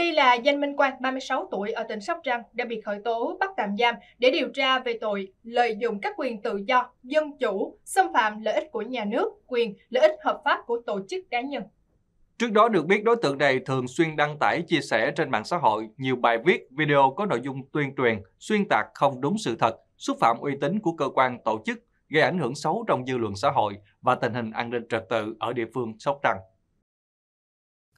đi là Danh Minh Quang, 36 tuổi, ở tỉnh Sóc Trăng, đã bị khởi tố bắt tạm giam để điều tra về tội lợi dụng các quyền tự do, dân chủ, xâm phạm lợi ích của nhà nước, quyền, lợi ích hợp pháp của tổ chức cá nhân. Trước đó được biết đối tượng này thường xuyên đăng tải chia sẻ trên mạng xã hội nhiều bài viết, video có nội dung tuyên truyền, xuyên tạc không đúng sự thật, xúc phạm uy tín của cơ quan tổ chức, gây ảnh hưởng xấu trong dư luận xã hội và tình hình an ninh trật tự ở địa phương Sóc Trăng.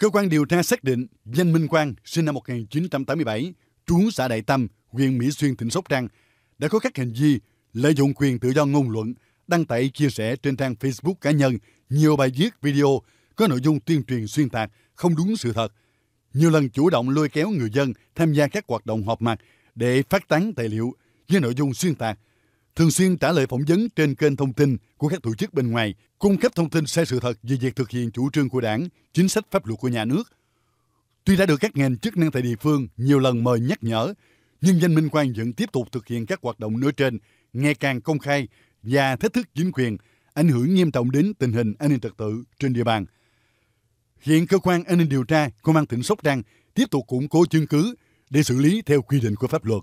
Cơ quan điều tra xác định danh Minh Quang sinh năm 1987, trú xã Đại Tâm, huyện Mỹ Xuyên, tỉnh Sóc Trăng, đã có các hành vi lợi dụng quyền tự do ngôn luận, đăng tải chia sẻ trên trang Facebook cá nhân nhiều bài viết video có nội dung tuyên truyền xuyên tạc không đúng sự thật. Nhiều lần chủ động lôi kéo người dân tham gia các hoạt động họp mặt để phát tán tài liệu với nội dung xuyên tạc thường xuyên trả lời phỏng vấn trên kênh thông tin của các tổ chức bên ngoài, cung cấp thông tin sai sự thật về việc thực hiện chủ trương của đảng, chính sách pháp luật của nhà nước. Tuy đã được các ngành chức năng tại địa phương nhiều lần mời nhắc nhở, nhưng danh Minh Quang vẫn tiếp tục thực hiện các hoạt động nêu trên ngày càng công khai và thách thức chính quyền, ảnh hưởng nghiêm trọng đến tình hình an ninh trật tự trên địa bàn. Hiện cơ quan an ninh điều tra công an tỉnh Sóc Trăng tiếp tục củng cố chứng cứ để xử lý theo quy định của pháp luật.